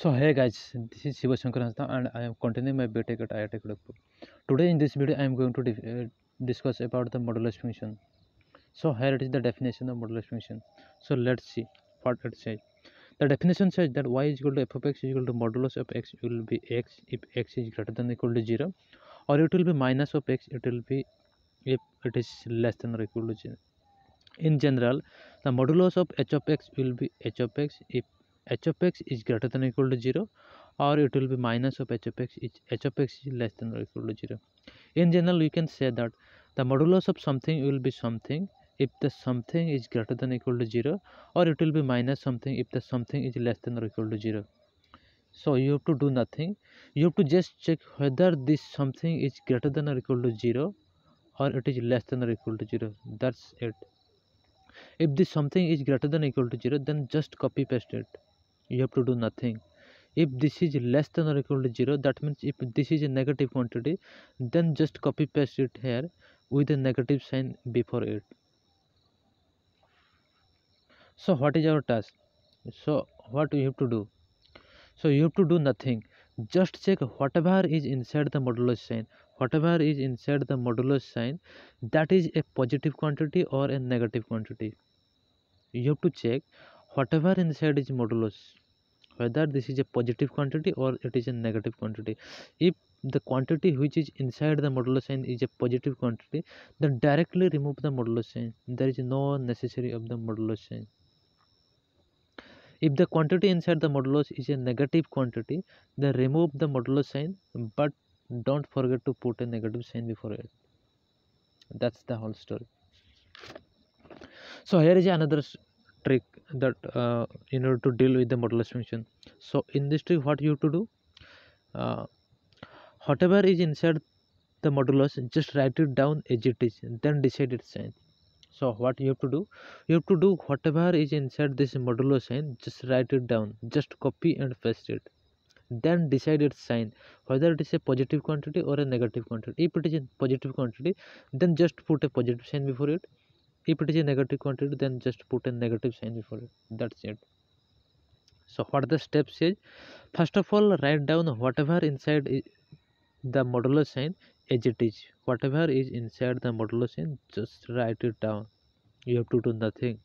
So hey guys, this is Shiva Shankar and I am continuing my BTEC at IIT Kharagpur. Today in this video I am going to uh, discuss about the modulus function. So here it is the definition of modulus function. So let's see what it says. The definition says that y is equal to f of x is equal to modulus of x will be x if x is greater than equal to 0 or it will be minus of x it will be if it is less than or equal to 0. In general, the modulus of h of x will be h of x if h of x is greater than or equal to 0 or it will be minus of h of x is h of x is less than or equal to 0. In general, we can say that the modulus of something will be something if the something is greater than or equal to 0 or it will be minus something if the something is less than or equal to 0. So you have to do nothing. You have to just check whether this something is greater than or equal to 0 or it is less than or equal to 0. That's it. If this something is greater than or equal to 0 then just copy paste it you have to do nothing if this is less than or equal to 0 that means if this is a negative quantity then just copy paste it here with a negative sign before it so what is our task so what you have to do so you have to do nothing just check whatever is inside the modulus sign whatever is inside the modulus sign that is a positive quantity or a negative quantity you have to check whatever inside is modulus whether this is a positive quantity or it is a negative quantity if the quantity which is inside the modulus sign is a positive quantity then directly remove the modulus sign there is no necessary of the modulus sign if the quantity inside the modulus is a negative quantity then remove the modulus sign but don't forget to put a negative sign before it that's the whole story so here is another trick that uh, in order to deal with the modulus function so in this trick what you have to do uh, whatever is inside the modulus just write it down as it is then decide its sign so what you have to do you have to do whatever is inside this modulus sign just write it down just copy and paste it then decide its sign whether it is a positive quantity or a negative quantity if it is a positive quantity then just put a positive sign before it if it is a negative quantity then just put a negative sign before it that's it so what the steps, is first of all write down whatever inside the modulo sign as it is whatever is inside the modulo sign just write it down you have to do nothing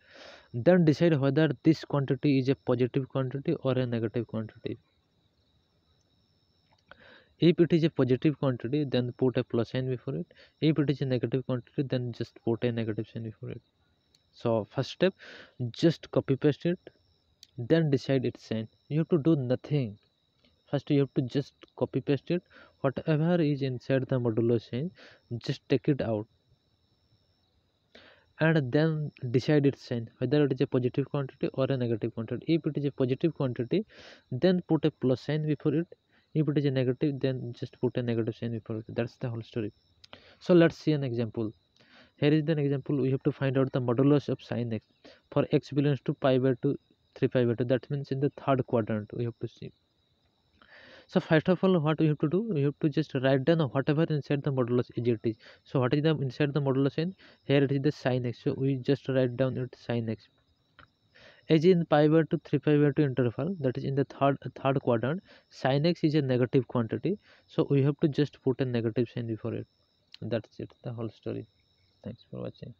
then decide whether this quantity is a positive quantity or a negative quantity if it is a positive quantity then put a plus sign before it if it is a negative quantity then just put a negative sign before it so first step just copy paste it then decide its sign you have to do nothing first you have to just copy paste it whatever is inside the modulo sign just take it out and then decide its sign whether it is a positive quantity or a negative quantity if it is a positive quantity then put a plus sign before it if it is a negative then just put a negative sign before it that's the whole story so let's see an example here is an example we have to find out the modulus of sine x for x belongs to pi by 2 3 pi by 2 that means in the third quadrant we have to see so first of all what we have to do we have to just write down whatever inside the modulus is it is so what is the inside the modulus in here it is the sine x so we just write down it sine x as in pi by 2, 3 pi by 2 interval, that is in the third third quadrant, sin x is a negative quantity. So we have to just put a negative sign before it. That's it, the whole story. Thanks for watching.